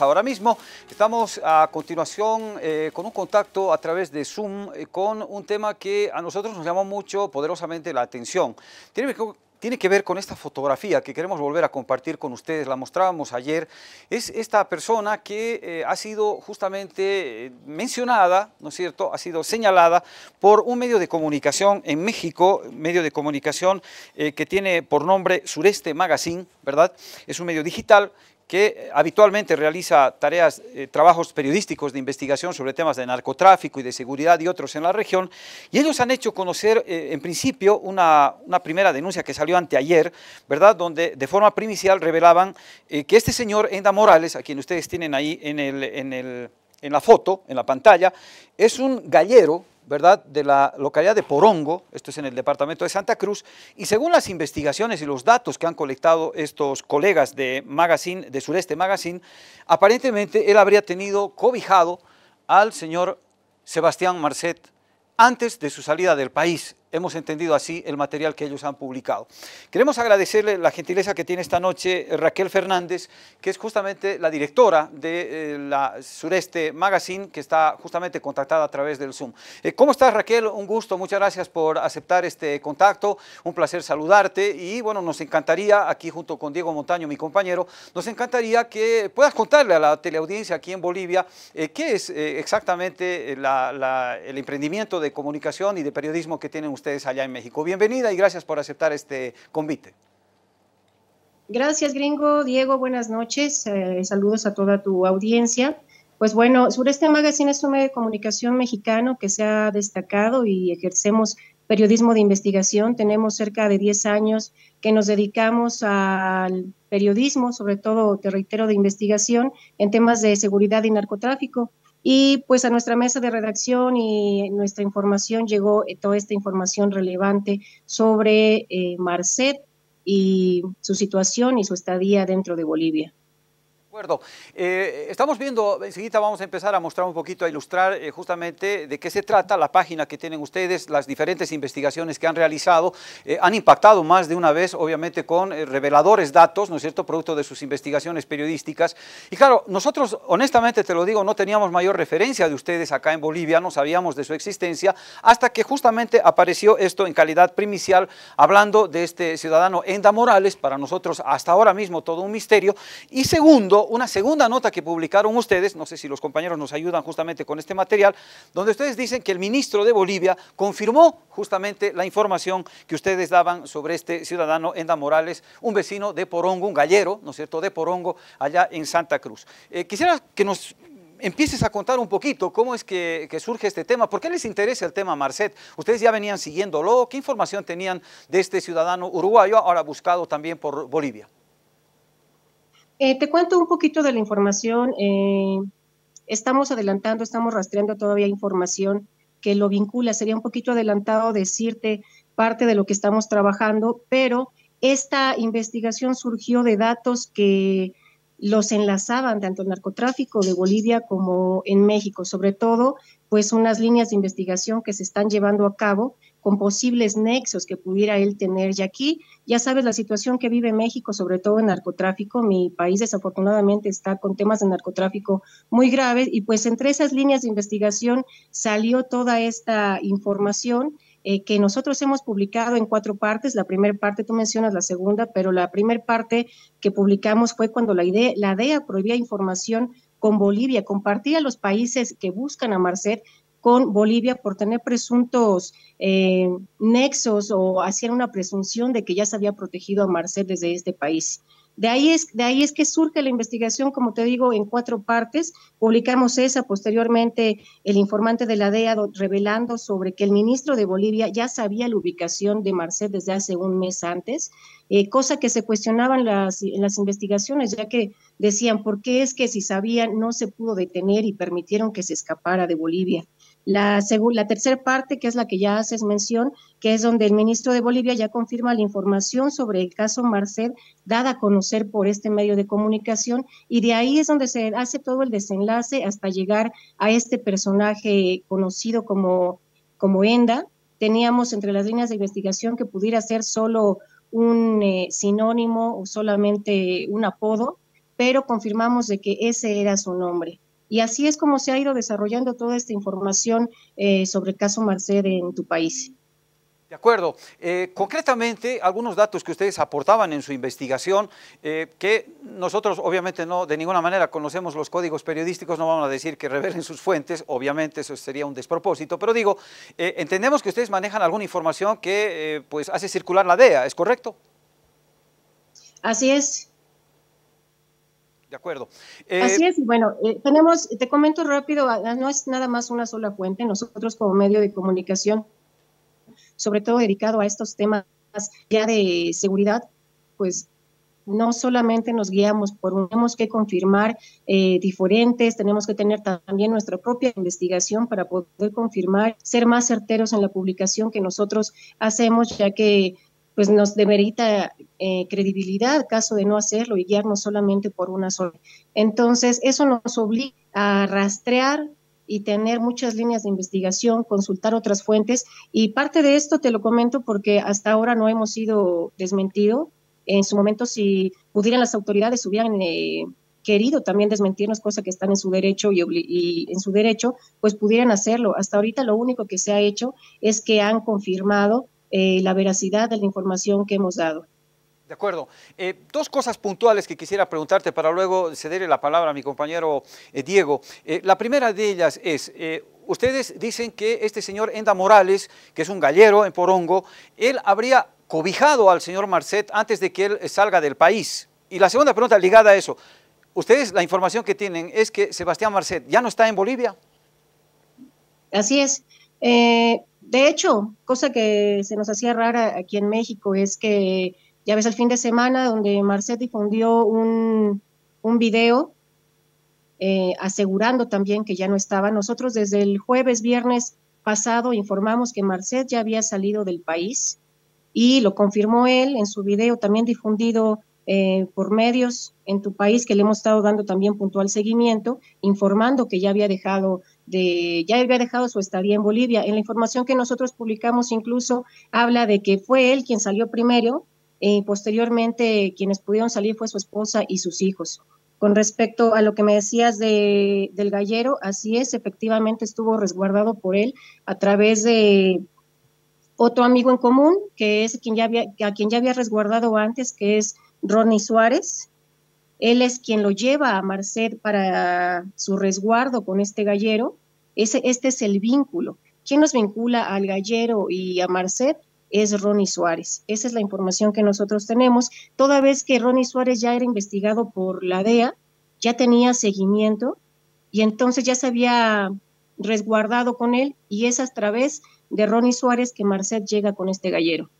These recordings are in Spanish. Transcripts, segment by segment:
ahora mismo. Estamos a continuación eh, con un contacto a través de Zoom eh, con un tema que a nosotros nos llamó mucho poderosamente la atención. Tiene que, tiene que ver con esta fotografía que queremos volver a compartir con ustedes, la mostrábamos ayer, es esta persona que eh, ha sido justamente mencionada, ¿no es cierto?, ha sido señalada por un medio de comunicación en México, medio de comunicación que tiene por nombre Sureste Magazine, ¿verdad?, es un medio digital que eh, habitualmente realiza tareas, eh, trabajos periodísticos de investigación sobre temas de narcotráfico y de seguridad y otros en la región, y ellos han hecho conocer, eh, en principio, una, primera denuncia que salió anteayer, ¿verdad?, donde de forma primicial revelaban que este señor Enda Morales, a quien ustedes tienen ahí en, el, en, en la foto, en la pantalla, es un gallero ¿verdad?, de la localidad de Porongo, esto es en el departamento de Santa Cruz, y según las investigaciones y los datos que han colectado estos colegas de Magazine, de Sureste Magazine, aparentemente él habría tenido cobijado al señor Sebastián Marcet antes de su salida del país hemos entendido así el material que ellos han publicado. Queremos agradecerle la gentileza que tiene esta noche Raquel Fernández, que es justamente la directora de eh, la Sureste Magazine, que está justamente contactada a través del Zoom. Eh, ¿Cómo estás Raquel? Un gusto, muchas gracias por aceptar este contacto, un placer saludarte y bueno, nos encantaría, aquí junto con Diego Montaño, mi compañero, nos encantaría que puedas contarle a la teleaudiencia aquí en Bolivia eh, qué es exactamente el emprendimiento de comunicación y de periodismo que tienen ustedes ustedes allá en México. Bienvenida y gracias por aceptar este convite. Gracias, gringo. Diego, buenas noches. Eh, saludos a toda tu audiencia. Pues bueno, sobre este Magazine es un medio de comunicación mexicano que se ha destacado y ejercemos periodismo de investigación. Tenemos cerca de 10 años que nos dedicamos al periodismo, sobre todo, te reitero, de investigación en temas de seguridad y narcotráfico. Y pues a nuestra mesa de redacción y nuestra información llegó eh, toda esta información relevante sobre eh, Marcet y su situación y su estadía dentro de Bolivia. Eh, estamos viendo, enseguida vamos a empezar a mostrar un poquito, a ilustrar eh, justamente de qué se trata la página que tienen ustedes, las diferentes investigaciones que han realizado. Eh, han impactado más de una vez, obviamente, con reveladores datos, ¿no es cierto?, producto de sus investigaciones periodísticas. Y claro, nosotros, honestamente te lo digo, no teníamos mayor referencia de ustedes acá en Bolivia, no sabíamos de su existencia, hasta que justamente apareció esto en calidad primicial, hablando de este ciudadano Enda Morales, para nosotros hasta ahora mismo todo un misterio. Y segundo, una segunda nota que publicaron ustedes, no sé si los compañeros nos ayudan justamente con este material, donde ustedes dicen que el ministro de Bolivia confirmó justamente la información que ustedes daban sobre este ciudadano Enda Morales, un vecino de Porongo, un gallero, ¿no es cierto?, de Porongo, allá en Santa Cruz. Eh, quisiera que nos empieces a contar un poquito cómo es que, que, surge este tema, por qué les interesa el tema Marcet. Ustedes ya venían siguiéndolo, qué información tenían de este ciudadano uruguayo, ahora buscado también por Bolivia. Eh, te cuento un poquito de la información. Eh, estamos adelantando, estamos rastreando todavía información que lo vincula. Sería un poquito adelantado decirte parte de lo que estamos trabajando, pero esta investigación surgió de datos que los enlazaban tanto el narcotráfico de Bolivia como en México, sobre todo pues unas líneas de investigación que se están llevando a cabo con posibles nexos que pudiera él tener. ya aquí, ya sabes, la situación que vive México, sobre todo en narcotráfico, mi país desafortunadamente está con temas de narcotráfico muy graves y pues entre esas líneas de investigación salió toda esta información. Eh, que nosotros hemos publicado en cuatro partes. La primera parte, tú mencionas la segunda, pero la primera parte que publicamos fue cuando la, idea, la DEA prohibía información con Bolivia, compartía los países que buscan a Marcet con Bolivia por tener presuntos eh, nexos o hacían una presunción de que ya se había protegido a Marcel desde este país. De ahí, es, de ahí es que surge la investigación, como te digo, en cuatro partes. Publicamos esa, posteriormente el informante de la DEA revelando sobre que el ministro de Bolivia ya sabía la ubicación de Marcet desde hace un mes antes, eh, cosa que se cuestionaban las, en las investigaciones, ya que decían, ¿por qué es que si sabían no se pudo detener y permitieron que se escapara de Bolivia? La, tercera parte, que es la que ya haces mención, que es donde el ministro de Bolivia ya confirma la información sobre el caso Marcel dada a conocer por este medio de comunicación y de ahí es donde se hace todo el desenlace hasta llegar a este personaje conocido como, como Enda. Teníamos entre las líneas de investigación que pudiera ser solo un eh, sinónimo o solamente un apodo, pero confirmamos de que ese era su nombre. Y así es como se ha ido desarrollando toda esta información eh, sobre el caso Marced en tu país. De acuerdo. Eh, concretamente, algunos datos que ustedes aportaban en su investigación, eh, que nosotros obviamente no de ninguna manera conocemos los códigos periodísticos, no vamos a decir que revelen sus fuentes, obviamente eso sería un despropósito, pero digo, entendemos que ustedes manejan alguna información que pues hace circular la DEA, ¿es correcto? Así es, de acuerdo. Así eh, es, bueno, eh, tenemos, te comento rápido, ah, ah, no es nada más una sola fuente, nosotros como medio de comunicación, sobre todo dedicado a estos temas ya de seguridad, pues no solamente nos guiamos por, tenemos que confirmar eh, diferentes, tenemos que tener también nuestra propia investigación para poder confirmar, ser más certeros en la publicación que nosotros hacemos, ya que pues nos demerita eh, credibilidad caso de no hacerlo y guiarnos solamente por una sola. Entonces, eso nos obliga a rastrear y tener muchas líneas de investigación, consultar otras fuentes. Y parte de esto te lo comento porque hasta ahora no hemos sido desmentido. En su momento, si pudieran las autoridades, hubieran eh, querido también desmentirnos, cosas que están en su derecho y, en su derecho, pues pudieran hacerlo. Hasta ahorita lo único que se ha hecho es que han confirmado eh, la veracidad de la información que hemos dado. De acuerdo. Eh, dos cosas puntuales que quisiera preguntarte para luego cederle la palabra a mi compañero eh, Diego. la primera de ellas es, ustedes dicen que este señor Enda Morales, que es un gallero en Porongo, él habría cobijado al señor Marcet antes de que él salga del país. Y la segunda pregunta ligada a eso, ustedes la información que tienen es que Sebastián Marcet ya no está en Bolivia. Así es. Eh, de hecho, cosa que se nos hacía rara aquí en México es que, ya ves, el fin de semana donde Marcet difundió un, video eh, asegurando también que ya no estaba. Nosotros desde el jueves, viernes pasado informamos que Marcet ya había salido del país y lo confirmó él en su video también difundido eh, por medios en tu país que le hemos estado dando también puntual seguimiento, informando que ya había dejado ya había dejado su estadía en Bolivia. En la información que nosotros publicamos incluso habla de que fue él quien salió primero y eh, posteriormente quienes pudieron salir fue su esposa y sus hijos. Con respecto a lo que me decías del gallero, así es, efectivamente estuvo resguardado por él a través de otro amigo en común, que es a quien ya había resguardado antes, que es Ronnie Suárez, él es quien lo lleva a Marcet para su resguardo con este gallero. este es el vínculo. ¿Quién nos vincula al gallero y a Marcet Es Ronnie Suárez. Esa es la información que nosotros tenemos. Toda vez que Ronnie Suárez ya era investigado por la DEA, ya tenía seguimiento y entonces ya se había resguardado con él y es a través de Ronnie Suárez que Marcet llega con este gallero.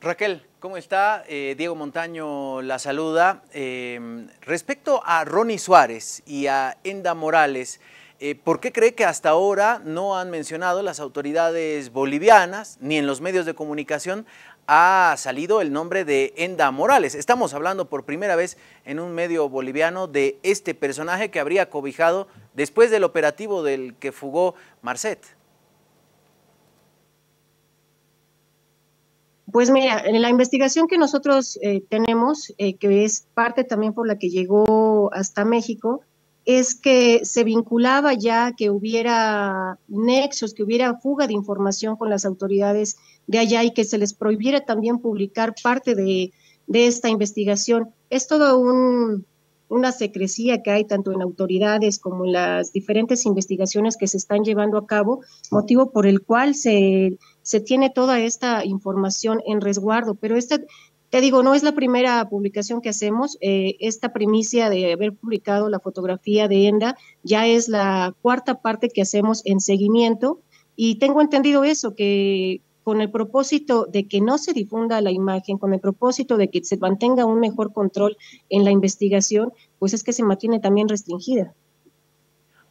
Raquel, ¿Cómo está? Eh, Diego Montaño la saluda. Eh, respecto a Ronnie Suárez y a Enda Morales, eh, ¿por qué cree que hasta ahora no han mencionado las autoridades bolivianas, ni en los medios de comunicación, ha salido el nombre de Enda Morales? Estamos hablando por primera vez en un medio boliviano de este personaje que habría cobijado después del operativo del que fugó Marcet. Pues mira, en la investigación que nosotros eh, tenemos, eh, que es parte también por la que llegó hasta México, es que se vinculaba ya que hubiera nexos, que hubiera fuga de información con las autoridades de allá y que se les prohibiera también publicar parte de, esta investigación. Es todo una secrecía que hay tanto en autoridades como en las diferentes investigaciones que se están llevando a cabo, motivo por el cual se se tiene toda esta información en resguardo, pero esta, te digo, no es la primera publicación que hacemos, eh, esta primicia de haber publicado la fotografía de ENDA ya es la cuarta parte que hacemos en seguimiento y tengo entendido eso, que con el propósito de que no se difunda la imagen, con el propósito de que se mantenga un mejor control en la investigación, pues es que se mantiene también restringida.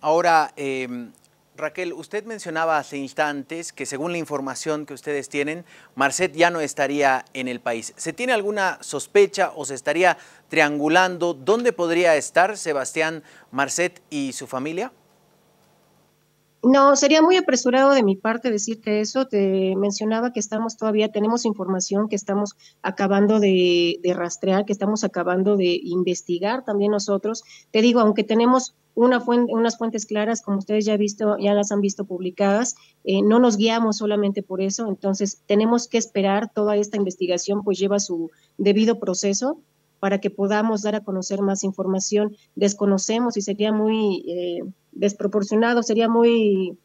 Ahora, em, Raquel, usted mencionaba hace instantes que según la información que ustedes tienen, Marcet ya no estaría en el país. ¿Se tiene alguna sospecha o se estaría triangulando dónde podría estar Sebastián Marcet y su familia? No, sería muy apresurado de mi parte decirte eso. Te mencionaba que estamos todavía, tenemos información que estamos acabando de, rastrear, que estamos acabando de investigar también nosotros. Te digo, aunque tenemos una unas fuentes claras, como ustedes ya, visto, ya las han visto publicadas, eh, no nos guiamos solamente por eso. Entonces, tenemos que esperar. Toda esta investigación pues lleva su debido proceso para que podamos dar a conocer más información. Desconocemos y sería muy eh, desproporcionado, sería muy,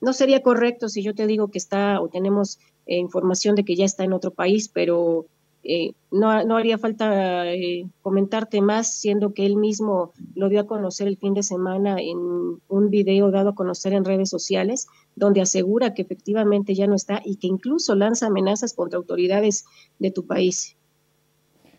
no sería correcto si yo te digo que está o tenemos eh, información de que ya está en otro país, pero eh, no, no, haría falta comentarte más, siendo que él mismo lo dio a conocer el fin de semana en un video dado a conocer en redes sociales, donde asegura que efectivamente ya no está y que incluso lanza amenazas contra autoridades de tu país.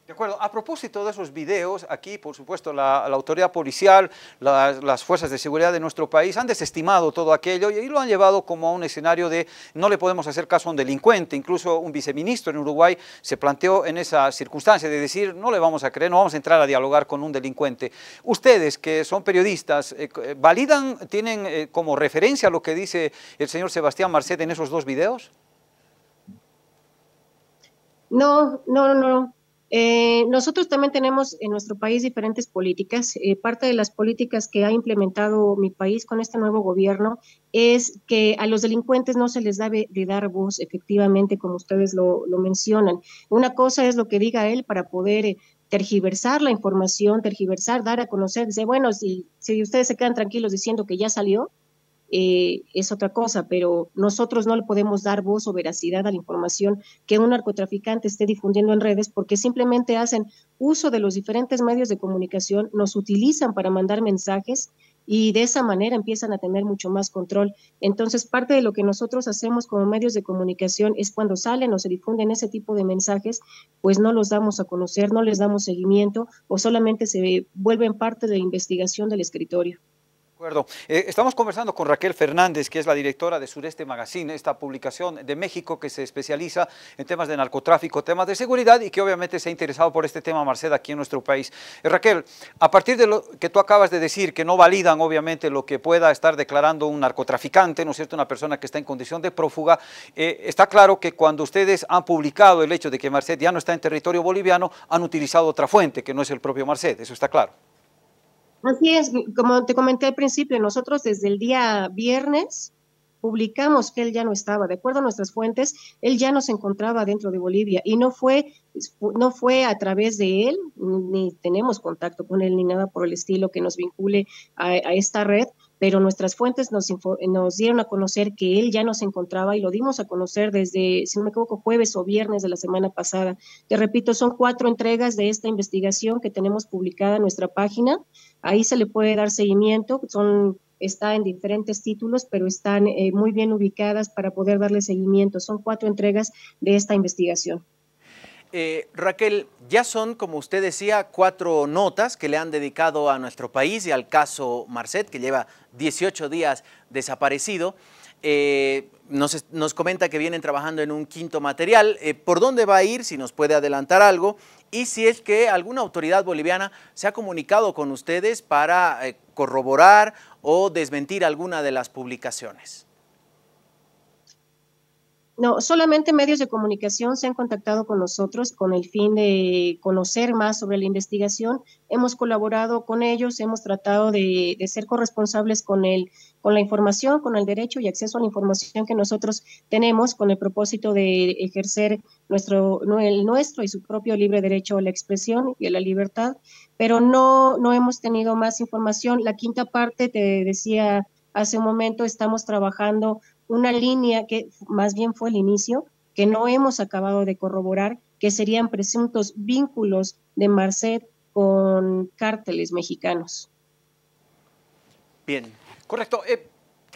De acuerdo, a propósito de esos videos, aquí por supuesto la, autoridad policial, las, fuerzas de seguridad de nuestro país han desestimado todo aquello y lo han llevado como a un escenario de no le podemos hacer caso a un delincuente, incluso un viceministro en Uruguay se planteó en esa circunstancia de decir no le vamos a creer, no vamos a entrar a dialogar con un delincuente. Ustedes que son periodistas, eh, eh, ¿validan, tienen eh, como referencia lo que dice el señor Sebastián Marcet en esos dos videos? No, no, no, eh, nosotros también tenemos en nuestro país diferentes políticas. Eh, parte de las políticas que ha implementado mi país con este nuevo gobierno es que a los delincuentes no se les debe de dar voz, efectivamente, como ustedes lo, mencionan. Una cosa es lo que diga él para poder eh, tergiversar la información, tergiversar, dar a conocer, dice, bueno, si, si ustedes se quedan tranquilos diciendo que ya salió, eh, es otra cosa, pero nosotros no le podemos dar voz o veracidad a la información que un narcotraficante esté difundiendo en redes porque simplemente hacen uso de los diferentes medios de comunicación, nos utilizan para mandar mensajes y de esa manera empiezan a tener mucho más control. Entonces, parte de lo que nosotros hacemos como medios de comunicación es cuando salen o se difunden ese tipo de mensajes, pues no los damos a conocer, no les damos seguimiento o solamente se vuelven parte de la investigación del escritorio. Eh, estamos conversando con Raquel Fernández, que es la directora de Sureste Magazine, esta publicación de México que se especializa en temas de narcotráfico, temas de seguridad y que obviamente se ha interesado por este tema, Merced aquí en nuestro país. Eh, Raquel, a partir de lo que tú acabas de decir, que no validan obviamente lo que pueda estar declarando un narcotraficante, ¿no es cierto?, una persona que está en condición de prófuga, eh, está claro que cuando ustedes han publicado el hecho de que Marced ya no está en territorio boliviano, han utilizado otra fuente, que no es el propio Marced, eso está claro. Así es, como te comenté al principio, nosotros desde el día viernes publicamos que él ya no estaba. De acuerdo a nuestras fuentes, él ya no se encontraba dentro de Bolivia y no fue, no fue a través de él, ni tenemos contacto con él, ni nada por el estilo que nos vincule a esta red, pero nuestras fuentes nos, nos dieron a conocer que él ya nos encontraba y lo dimos a conocer desde, si no me equivoco, jueves o viernes de la semana pasada. Te repito, son cuatro entregas de esta investigación que tenemos publicada en nuestra página. Ahí se le puede dar seguimiento, son está en diferentes títulos, pero están eh, muy bien ubicadas para poder darle seguimiento. Son cuatro entregas de esta investigación. Eh, Raquel, ya son, como usted decía, cuatro notas que le han dedicado a nuestro país y al caso Marcet, que lleva 18 días desaparecido. Eh, nos, comenta que vienen trabajando en un quinto material. Eh, ¿Por dónde va a ir? Si nos puede adelantar algo. Y si es que alguna autoridad boliviana se ha comunicado con ustedes para corroborar o desmentir alguna de las publicaciones. No, solamente medios de comunicación se han contactado con nosotros con el fin de conocer más sobre la investigación. Hemos colaborado con ellos, hemos tratado de, ser corresponsables con, el, con la información, con el derecho y acceso a la información que nosotros tenemos con el propósito de ejercer nuestro, el nuestro y su propio libre derecho a la expresión y a la libertad, pero no, no hemos tenido más información. La quinta parte, te decía hace un momento, estamos trabajando una línea que más bien fue el inicio, que no hemos acabado de corroborar, que serían presuntos vínculos de Marcet con cárteles mexicanos. Bien, correcto. Eh,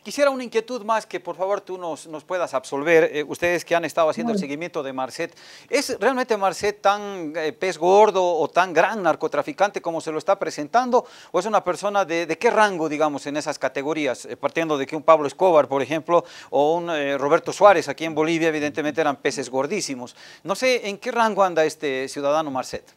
Quisiera una inquietud más que por favor tú nos, nos puedas absolver, eh, ustedes que han estado haciendo el seguimiento de Marcet. ¿Es realmente Marcet tan eh, pez gordo o tan gran narcotraficante como se lo está presentando? ¿O es una persona de, qué rango, digamos, en esas categorías? Eh, partiendo de que un Pablo Escobar, por ejemplo, o un Roberto Suárez aquí en Bolivia, evidentemente eran peces gordísimos. No sé en qué rango anda este ciudadano Marcet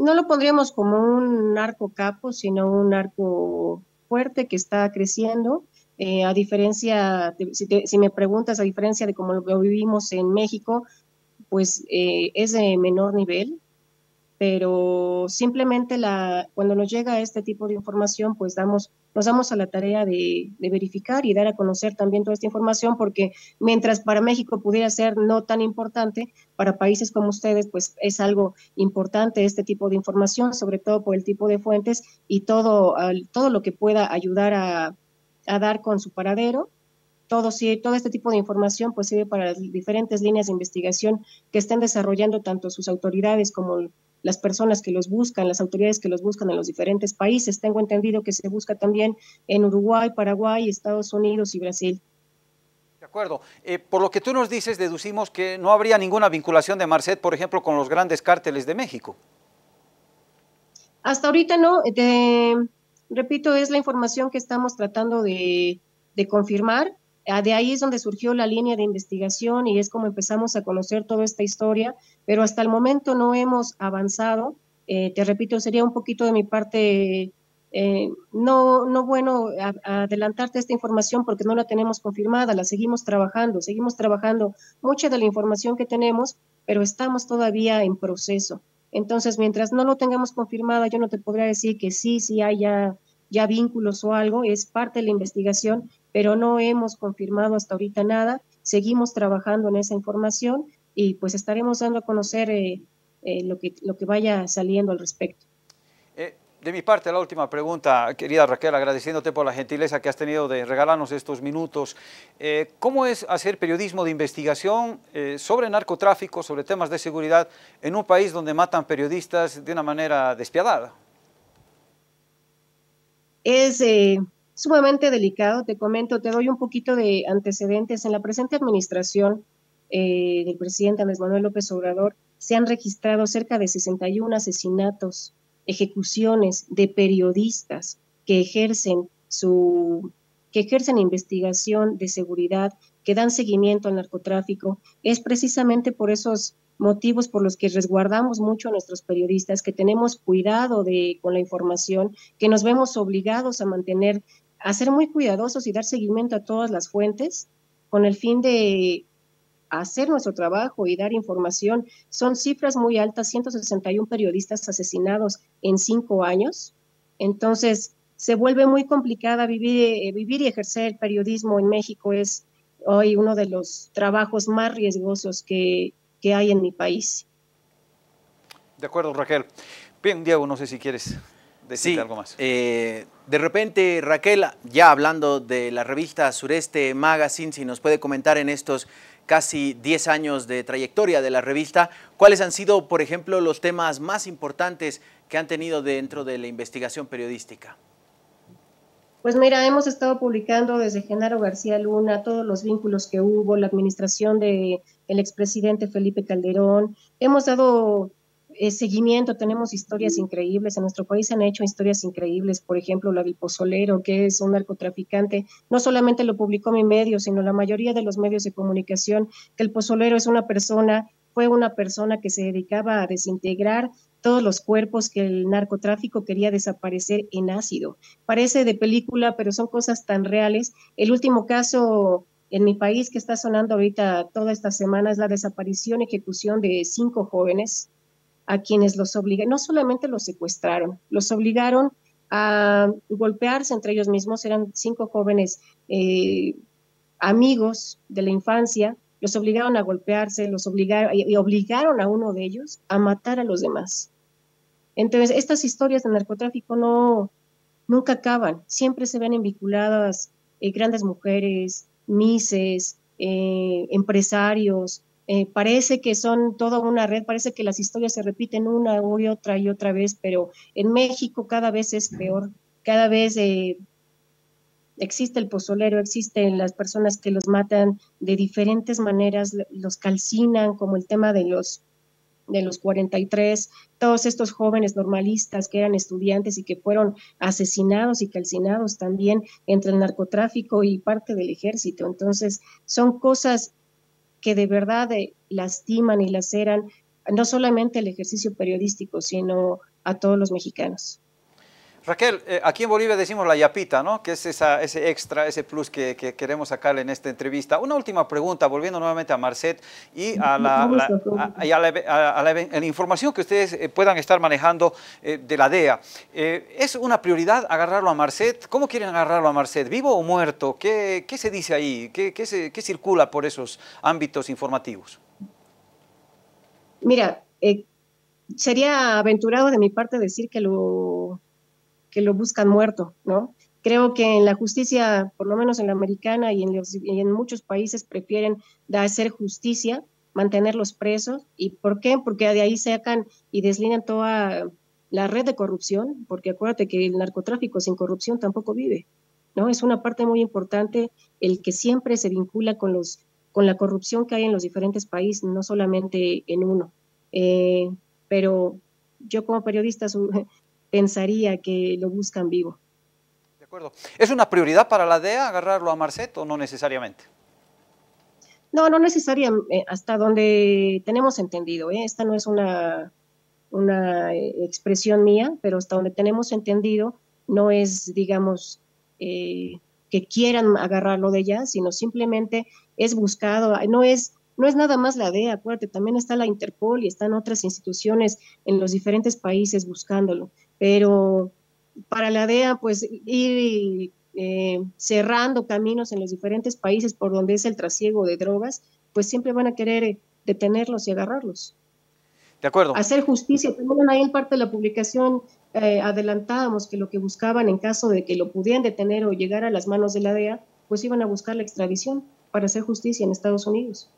no lo pondríamos como un arco capo, sino un arco fuerte que está creciendo. Eh, a diferencia, si, me preguntas, a diferencia de cómo lo vivimos en México, pues eh, es de menor nivel, pero simplemente la, cuando nos llega este tipo de información, pues damos, nos damos a la tarea de, verificar y dar a conocer también toda esta información, porque mientras para México pudiera ser no tan importante, para países como ustedes, pues es algo importante este tipo de información, sobre todo por el tipo de fuentes y todo, todo lo que pueda ayudar a dar con su paradero todo, todo este tipo de información pues sirve para las diferentes líneas de investigación que estén desarrollando tanto sus autoridades como las personas que los buscan, las autoridades que los buscan en los diferentes países. Tengo entendido que se busca también en Uruguay, Paraguay, Estados Unidos y Brasil. De acuerdo. Eh, por lo que tú nos dices, deducimos que no habría ninguna vinculación de Marcet, por ejemplo, con los grandes cárteles de México. Hasta ahorita no. Eh, repito, es la información que estamos tratando de, de confirmar. Ah, de ahí es donde surgió la línea de investigación y es como empezamos a conocer toda esta historia, pero hasta el momento no hemos avanzado. Eh, te repito, sería un poquito de mi parte eh, no, no bueno adelantarte esta información porque no la tenemos confirmada, la seguimos trabajando, seguimos trabajando mucha de la información que tenemos, pero estamos todavía en proceso. Entonces, mientras no lo tengamos confirmada, yo no te podría decir que sí, sí hay ya vínculos o algo, es parte de la investigación pero no hemos confirmado hasta ahorita nada. Seguimos trabajando en esa información y pues estaremos dando a conocer eh, eh, lo, que, lo que vaya saliendo al respecto. Eh, de mi parte, la última pregunta, querida Raquel, agradeciéndote por la gentileza que has tenido de regalarnos estos minutos. ¿Cómo es hacer periodismo de investigación sobre narcotráfico, sobre temas de seguridad, en un país donde matan periodistas de una manera despiadada? Es sumamente delicado. Te comento, te doy un poquito de antecedentes. En la presente administración eh, del presidente Andrés Manuel López Obrador se han registrado cerca de 61 asesinatos, ejecuciones de periodistas que ejercen su que ejercen investigación de seguridad, que dan seguimiento al narcotráfico. Es precisamente por esos motivos por los que resguardamos mucho a nuestros periodistas, que tenemos cuidado de, con la información, que nos vemos obligados a mantener hacer ser muy cuidadosos y dar seguimiento a todas las fuentes con el fin de hacer nuestro trabajo y dar información. Son cifras muy altas, 161 periodistas asesinados en cinco años. Entonces, se vuelve muy complicada vivir, eh, vivir y ejercer el periodismo en México. Es hoy uno de los trabajos más riesgosos que, hay en mi país. De acuerdo, Raquel. Bien, Diego, no sé si quieres decir algo más. Eh, de repente, Raquel, ya hablando de la revista Sureste Magazine, si nos puede comentar en estos casi 10 años de trayectoria de la revista, ¿cuáles han sido, por ejemplo, los temas más importantes que han tenido dentro de la investigación periodística? Pues mira, hemos estado publicando desde Genaro García Luna todos los vínculos que hubo, la administración del expresidente Felipe Calderón. Hemos dado eh, seguimiento, tenemos historias increíbles, en nuestro país se han hecho historias increíbles, por ejemplo, la del pozolero, que es un narcotraficante, no solamente lo publicó mi medio, sino la mayoría de los medios de comunicación, que el pozolero es una persona, fue una persona que se dedicaba a desintegrar todos los cuerpos que el narcotráfico quería desaparecer en ácido. Parece de película, pero son cosas tan reales. El último caso en mi país que está sonando ahorita toda esta semana es la desaparición ejecución de cinco jóvenes a quienes los obligaron, no solamente los secuestraron, los obligaron a golpearse entre ellos mismos, eran cinco jóvenes eh, amigos de la infancia, los obligaron a golpearse, los obligaron y obligaron a uno de ellos a matar a los demás. Entonces, estas historias de narcotráfico no nunca acaban, siempre se ven vinculadas eh, grandes mujeres, mises, eh, empresarios, eh, parece que son toda una red, parece que las historias se repiten una y otra y otra vez, pero en México cada vez es peor, cada vez eh, existe el pozolero, existen las personas que los matan de diferentes maneras, los calcinan, como el tema de los de los 43, todos estos jóvenes normalistas que eran estudiantes y que fueron asesinados y calcinados también entre el narcotráfico y parte del ejército. Entonces, son cosas que de verdad eh, lastiman y laceran no solamente el ejercicio periodístico, sino a todos los mexicanos. Raquel, eh, aquí en Bolivia decimos la yapita, ¿no? Que es ese extra, ese plus que, queremos sacarle en esta entrevista. Una última pregunta, volviendo nuevamente a Marcet y a la, información que ustedes eh, puedan estar manejando eh, de la DEA. ¿Es una prioridad agarrarlo a Marcet? ¿Cómo quieren agarrarlo a Marcet? ¿Vivo o muerto? ¿Qué, se dice ahí? ¿Qué, circula por esos ámbitos informativos? Mira, sería aventurado de mi parte decir que lo que lo buscan muerto, ¿no? Creo que en la justicia, por lo menos en la americana y en, muchos países, prefieren hacer justicia, mantenerlos presos. ¿Y por qué? Porque de ahí sacan y deslinan toda la red de corrupción, porque acuérdate que el narcotráfico sin corrupción tampoco vive, ¿no? Es una parte muy importante el que siempre se vincula con, los, con la corrupción que hay en los diferentes países, no solamente en uno. Eh, pero yo como periodista pensaría que lo buscan vivo. De acuerdo. ¿Es una prioridad para la DEA agarrarlo a Marcet o no necesariamente? No, no necesariamente, eh, hasta donde tenemos entendido. ¿eh? Esta no es una, una eh, expresión mía, pero hasta donde tenemos entendido, no es, digamos, que quieran agarrarlo de ella, sino simplemente es buscado, ah, no es, no es nada más la DEA, acuérdate, también está la Interpol y están otras instituciones en los diferentes países buscándolo pero para la DEA, pues ir eh, cerrando caminos en los diferentes países por donde es el trasiego de drogas, pues siempre van a querer detenerlos y agarrarlos. De acuerdo. Hacer justicia. También ahí en parte de la publicación eh, adelantábamos que lo que buscaban en caso de que lo pudieran detener o llegar a las manos de la DEA, pues iban a buscar la extradición para hacer justicia en Estados Unidos.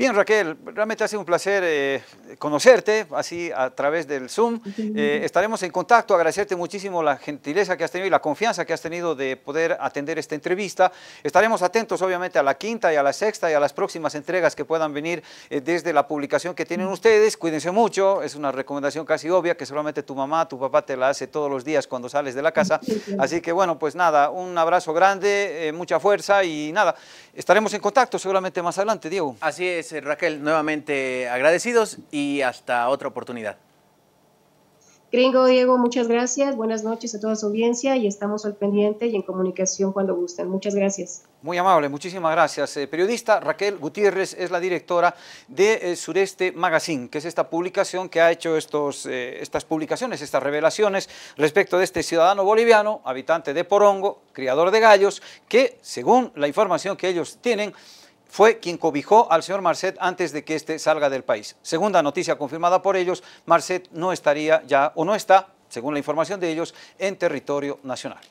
Bien, Raquel, realmente ha sido un placer eh, conocerte así a través del Zoom. Eh, estaremos en contacto, agradecerte muchísimo la gentileza que has tenido y la confianza que has tenido de poder atender esta entrevista. Estaremos atentos obviamente a la quinta y a la sexta y a las próximas entregas que puedan venir eh, desde la publicación que tienen ustedes. Cuídense mucho, es una recomendación casi obvia que solamente tu mamá, tu papá te la hace todos los días cuando sales de la casa. Así que bueno, pues nada, un abrazo grande, mucha fuerza y nada, estaremos en contacto seguramente más adelante, Diego. Así es. Eh, Raquel. Nuevamente agradecidos y hasta otra oportunidad. Gringo, Diego, muchas gracias. Buenas noches a toda su audiencia y estamos al pendiente y en comunicación cuando gusten. Muchas gracias. Muy amable, muchísimas gracias. Eh, periodista Raquel Gutiérrez es la directora de eh, Sureste Magazine, que es esta publicación que ha hecho estos, estas publicaciones, estas revelaciones respecto de este ciudadano boliviano, habitante de Porongo, criador de gallos, que según la información que ellos tienen, fue quien cobijó al señor Marcet antes de que éste salga del país. Segunda noticia confirmada por ellos, Marcet no estaría ya o no está, según la información de ellos, en territorio nacional.